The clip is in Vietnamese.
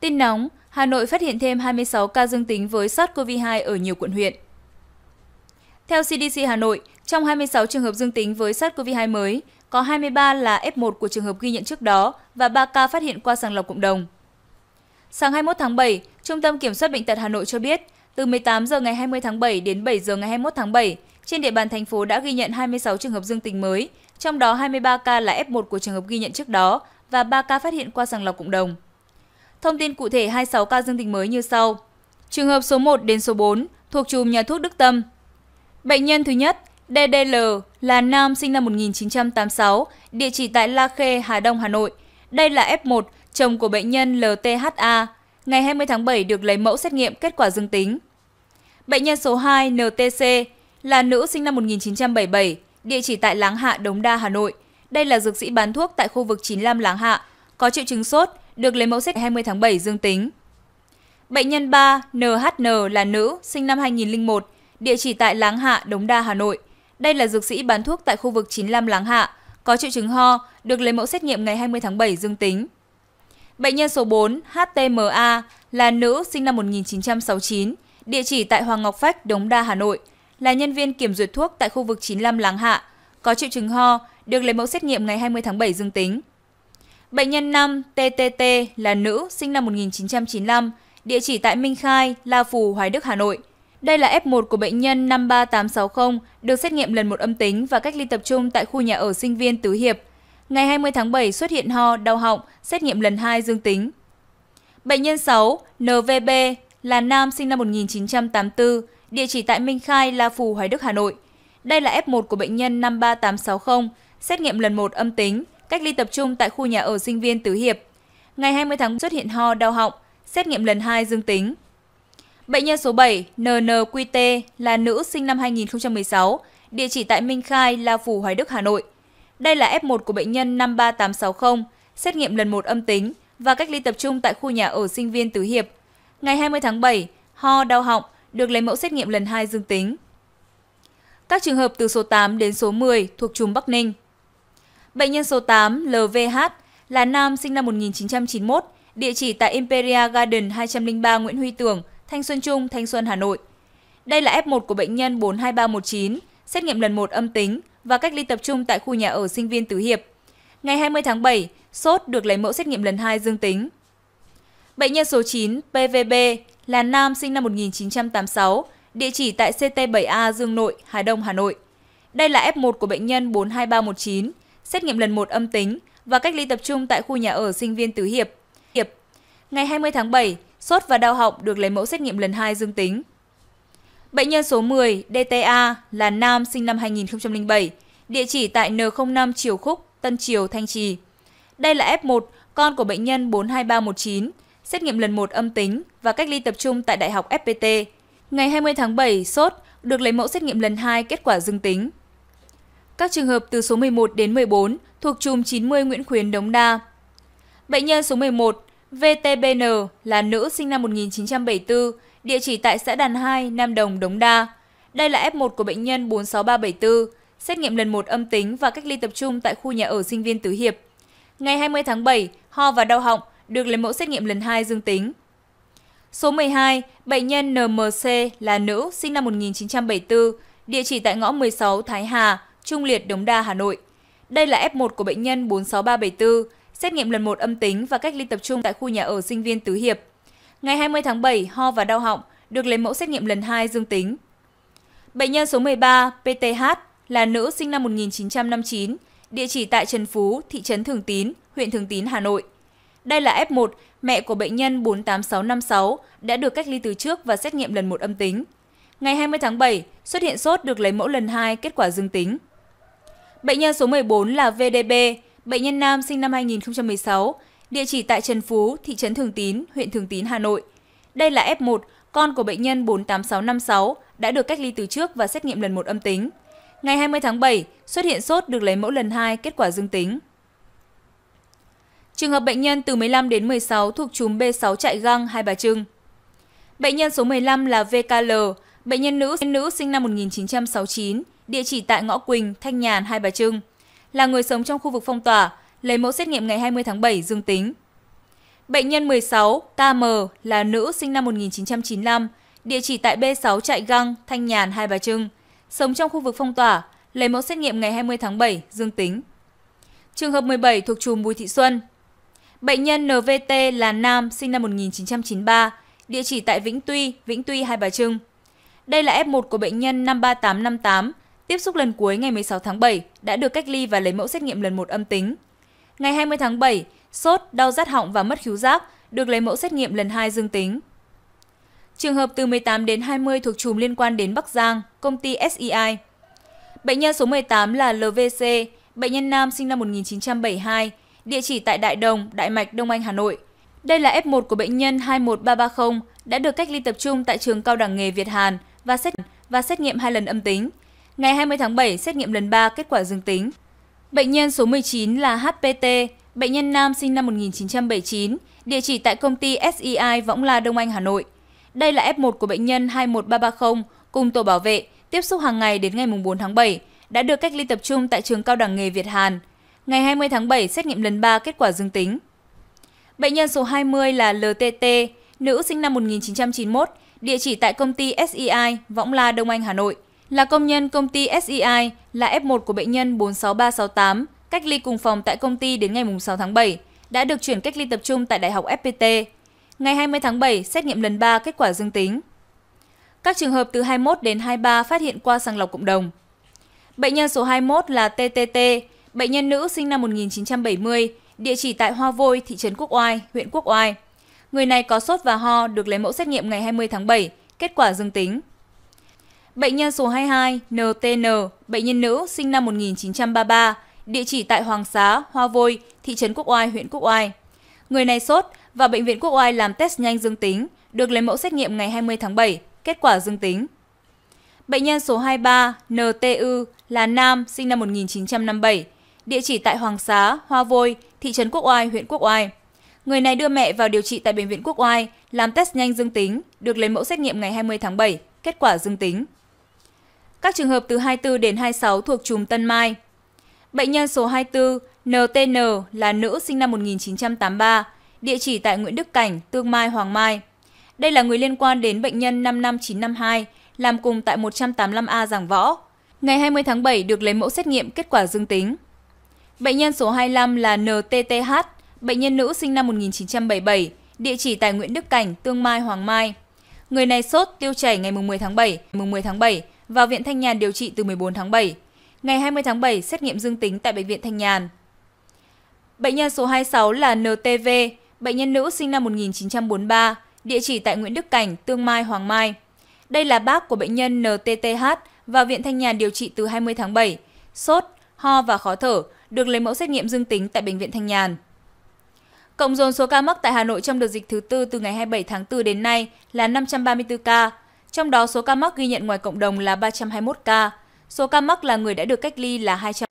Tin nóng, Hà Nội phát hiện thêm 26 ca dương tính với SARS-CoV-2 ở nhiều quận huyện. Theo CDC Hà Nội, trong 26 trường hợp dương tính với SARS-CoV-2 mới, có 23 là F1 của trường hợp ghi nhận trước đó và 3 ca phát hiện qua sàng lọc cộng đồng. Sáng 21 tháng 7, Trung tâm Kiểm soát Bệnh tật Hà Nội cho biết, từ 18 giờ ngày 20 tháng 7 đến 7 giờ ngày 21 tháng 7, trên địa bàn thành phố đã ghi nhận 26 trường hợp dương tính mới, trong đó 23 ca là F1 của trường hợp ghi nhận trước đó và 3 ca phát hiện qua sàng lọc cộng đồng. Thông tin cụ thể 26 ca dương tính mới như sau. Trường hợp số 1 đến số 4 thuộc chùm nhà thuốc Đức Tâm. Bệnh nhân thứ nhất, DDL là nam sinh năm 1986, địa chỉ tại La Khê, Hà Đông, Hà Nội. Đây là F1, chồng của bệnh nhân LTHA, ngày 20 tháng 7 được lấy mẫu xét nghiệm kết quả dương tính. Bệnh nhân số 2 NTC là nữ sinh năm 1977, địa chỉ tại Láng Hạ, Đống Đa, Hà Nội. Đây là dược sĩ bán thuốc tại khu vực 95 Láng Hạ, có triệu chứng sốt, được lấy mẫu xét 20 tháng 7 dương tính. Bệnh nhân 3 NHN là nữ, sinh năm 2001, địa chỉ tại Láng Hạ, Đống Đa, Hà Nội. Đây là dược sĩ bán thuốc tại khu vực 95 Láng Hạ, có triệu chứng ho, được lấy mẫu xét nghiệm ngày 20 tháng 7 dương tính. Bệnh nhân số 4 HTMA là nữ, sinh năm 1969, địa chỉ tại Hoàng Ngọc Phách, Đống Đa, Hà Nội, là nhân viên kiểm duyệt thuốc tại khu vực 95 Láng Hạ, có triệu chứng ho, được lấy mẫu xét nghiệm ngày 20 tháng 7 dương tính. Bệnh nhân 5 TTT là nữ, sinh năm 1995, địa chỉ tại Minh Khai, La Phù, Hoài Đức, Hà Nội. Đây là F1 của bệnh nhân 53860, được xét nghiệm lần một âm tính và cách ly tập trung tại khu nhà ở sinh viên Tứ Hiệp. Ngày 20 tháng 7 xuất hiện ho, đau họng, xét nghiệm lần 2 dương tính. Bệnh nhân 6 NVB là nam sinh năm 1984, địa chỉ tại Minh Khai, La Phù, Hoài Đức, Hà Nội. Đây là F1 của bệnh nhân 53860, xét nghiệm lần 1 âm tính, cách ly tập trung tại khu nhà ở sinh viên Tứ Hiệp. Ngày 20 tháng xuất hiện ho, đau họng, xét nghiệm lần 2 dương tính. Bệnh nhân số 7 NNQT là nữ sinh năm 2016, địa chỉ tại Minh Khai, La Phủ, Hoài Đức, Hà Nội. Đây là F1 của bệnh nhân 53860, xét nghiệm lần 1 âm tính và cách ly tập trung tại khu nhà ở sinh viên Tứ Hiệp. Ngày 20 tháng 7, ho, đau họng, được lấy mẫu xét nghiệm lần 2 dương tính. Các trường hợp từ số 8 đến số 10 thuộc chùm Bắc Ninh. Bệnh nhân số 8 LVH là nam sinh năm 1991, địa chỉ tại Imperia Garden 203 Nguyễn Huy Tưởng, Thanh Xuân Trung, Thanh Xuân, Hà Nội. Đây là F1 của bệnh nhân 42319, xét nghiệm lần 1 âm tính và cách ly tập trung tại khu nhà ở sinh viên Tứ Hiệp. Ngày 20 tháng 7, sốt được lấy mẫu xét nghiệm lần 2 dương tính. Bệnh nhân số 9 PVB là nam sinh năm 1986, địa chỉ tại CT7A Dương Nội, Hà Đông, Hà Nội. Đây là F1 của bệnh nhân 42319, xét nghiệm lần 1 âm tính và cách ly tập trung tại khu nhà ở sinh viên Tứ Hiệp. Hiệp. Ngày 20 tháng 7, sốt và đau họng được lấy mẫu xét nghiệm lần 2 dương tính. Bệnh nhân số 10 DTA là nam sinh năm 2007, địa chỉ tại N05 Triều Khúc, Tân Triều, Thanh Trì. Đây là F1, con của bệnh nhân 42319, xét nghiệm lần 1 âm tính và cách ly tập trung tại Đại học FPT. Ngày 20 tháng 7, sốt, được lấy mẫu xét nghiệm lần 2 kết quả dương tính các trường hợp từ số 11 đến 14 thuộc chùm 90 Nguyễn Khuyến Đống Đa. Bệnh nhân số 11 VTBN là nữ sinh năm 1974, địa chỉ tại xã Đàn 2, Nam Đồng, Đống Đa. Đây là F1 của bệnh nhân 46374, xét nghiệm lần 1 âm tính và cách ly tập trung tại khu nhà ở sinh viên Tứ Hiệp. Ngày 20 tháng 7, ho và đau họng được lấy mẫu xét nghiệm lần 2 dương tính. Số 12, bệnh nhân NMC là nữ, sinh năm 1974, địa chỉ tại ngõ 16 Thái Hà, Trung Liệt, Đống Đa, Hà Nội. Đây là F1 của bệnh nhân 46374, xét nghiệm lần 1 âm tính và cách ly tập trung tại khu nhà ở sinh viên Tứ Hiệp. Ngày 20 tháng 7, ho và đau họng, được lấy mẫu xét nghiệm lần 2 dương tính. Bệnh nhân số 13, PTH, là nữ sinh năm 1959, địa chỉ tại Trần Phú, thị trấn Thường Tín, huyện Thường Tín, Hà Nội. Đây là F1, mẹ của bệnh nhân 48656, đã được cách ly từ trước và xét nghiệm lần 1 âm tính. Ngày 20 tháng 7, xuất hiện sốt được lấy mẫu lần 2, kết quả dương tính. Bệnh nhân số 14 là VDB, bệnh nhân nam sinh năm 2016, địa chỉ tại Trần Phú, thị trấn Thường Tín, huyện Thường Tín, Hà Nội. Đây là F1, con của bệnh nhân 48656 đã được cách ly từ trước và xét nghiệm lần một âm tính. Ngày 20 tháng 7, xuất hiện sốt được lấy mẫu lần 2, kết quả dương tính. Trường hợp bệnh nhân từ 15 đến 16 thuộc chùm B6 chạy găng Hai Bà Trưng. Bệnh nhân số 15 là VKL, bệnh nhân nữ nữ sinh năm 1969, địa chỉ tại ngõ Quỳnh, Thanh Nhàn, Hai Bà Trưng. Là người sống trong khu vực phong tỏa, lấy mẫu xét nghiệm ngày 20 tháng 7 dương tính. Bệnh nhân 16, KM, là nữ sinh năm 1995, địa chỉ tại B6 Trại Găng, Thanh Nhàn, Hai Bà Trưng, sống trong khu vực phong tỏa, lấy mẫu xét nghiệm ngày 20 tháng 7 dương tính. Trường hợp 17 thuộc chùm Bùi Thị Xuân. Bệnh nhân NVT là nam, sinh năm 1993, địa chỉ tại Vĩnh Tuy, Vĩnh Tuy, Hai Bà Trưng. Đây là F1 của bệnh nhân 53858, Tiếp xúc lần cuối ngày 16 tháng 7 đã được cách ly và lấy mẫu xét nghiệm lần một âm tính. Ngày 20 tháng 7, sốt, đau rát họng và mất khứu giác được lấy mẫu xét nghiệm lần 2 dương tính. Trường hợp từ 18 đến 20 thuộc chùm liên quan đến Bắc Giang, công ty SEI. Bệnh nhân số 18 là LVC, bệnh nhân nam sinh năm 1972, địa chỉ tại Đại Đồng, Đại Mạch, Đông Anh, Hà Nội. Đây là F1 của bệnh nhân 21330 đã được cách ly tập trung tại trường Cao đẳng nghề Việt Hàn và xét và xét nghiệm hai lần âm tính. Ngày 20 tháng 7, xét nghiệm lần 3 kết quả dương tính. Bệnh nhân số 19 là HPT, bệnh nhân nam sinh năm 1979, địa chỉ tại công ty SEI Võng La Đông Anh Hà Nội. Đây là F1 của bệnh nhân 21330 cùng tổ bảo vệ, tiếp xúc hàng ngày đến ngày 4 tháng 7, đã được cách ly tập trung tại trường cao đẳng nghề Việt Hàn. Ngày 20 tháng 7, xét nghiệm lần 3 kết quả dương tính. Bệnh nhân số 20 là LTT, nữ sinh năm 1991, địa chỉ tại công ty SEI, Võng La, Đông Anh, Hà Nội là công nhân công ty SEI, là F1 của bệnh nhân 46368, cách ly cùng phòng tại công ty đến ngày 6 tháng 7, đã được chuyển cách ly tập trung tại Đại học FPT. Ngày 20 tháng 7, xét nghiệm lần 3 kết quả dương tính. Các trường hợp từ 21 đến 23 phát hiện qua sàng lọc cộng đồng. Bệnh nhân số 21 là TTT, bệnh nhân nữ sinh năm 1970, địa chỉ tại Hoa Vôi, thị trấn Quốc Oai, huyện Quốc Oai. Người này có sốt và ho được lấy mẫu xét nghiệm ngày 20 tháng 7, kết quả dương tính. Bệnh nhân số 22 NTN, bệnh nhân nữ, sinh năm 1933, địa chỉ tại Hoàng Xá, Hoa Vôi, thị trấn Quốc Oai, huyện Quốc Oai. Người này sốt và bệnh viện Quốc Oai làm test nhanh dương tính, được lấy mẫu xét nghiệm ngày 20 tháng 7, kết quả dương tính. Bệnh nhân số 23 NTU là nam, sinh năm 1957, địa chỉ tại Hoàng Xá, Hoa Vôi, thị trấn Quốc Oai, huyện Quốc Oai. Người này đưa mẹ vào điều trị tại bệnh viện Quốc Oai, làm test nhanh dương tính, được lấy mẫu xét nghiệm ngày 20 tháng 7, kết quả dương tính các trường hợp từ 24 đến 26 thuộc chùm Tân Mai. Bệnh nhân số 24 NTN là nữ sinh năm 1983, địa chỉ tại Nguyễn Đức Cảnh, Tương Mai, Hoàng Mai. Đây là người liên quan đến bệnh nhân 55952, làm cùng tại 185A Giảng Võ. Ngày 20 tháng 7 được lấy mẫu xét nghiệm kết quả dương tính. Bệnh nhân số 25 là NTTH, bệnh nhân nữ sinh năm 1977, địa chỉ tại Nguyễn Đức Cảnh, Tương Mai, Hoàng Mai. Người này sốt tiêu chảy ngày 10 tháng 7, mùng 10 tháng 7, vào Viện Thanh Nhàn điều trị từ 14 tháng 7. Ngày 20 tháng 7 xét nghiệm dương tính tại Bệnh viện Thanh Nhàn. Bệnh nhân số 26 là NTV, bệnh nhân nữ sinh năm 1943, địa chỉ tại Nguyễn Đức Cảnh, Tương Mai, Hoàng Mai. Đây là bác của bệnh nhân NTTH vào Viện Thanh Nhàn điều trị từ 20 tháng 7, sốt, ho và khó thở, được lấy mẫu xét nghiệm dương tính tại Bệnh viện Thanh Nhàn. Cộng dồn số ca mắc tại Hà Nội trong đợt dịch thứ tư từ ngày 27 tháng 4 đến nay là 534 ca, trong đó số ca mắc ghi nhận ngoài cộng đồng là 321 ca, số ca mắc là người đã được cách ly là 200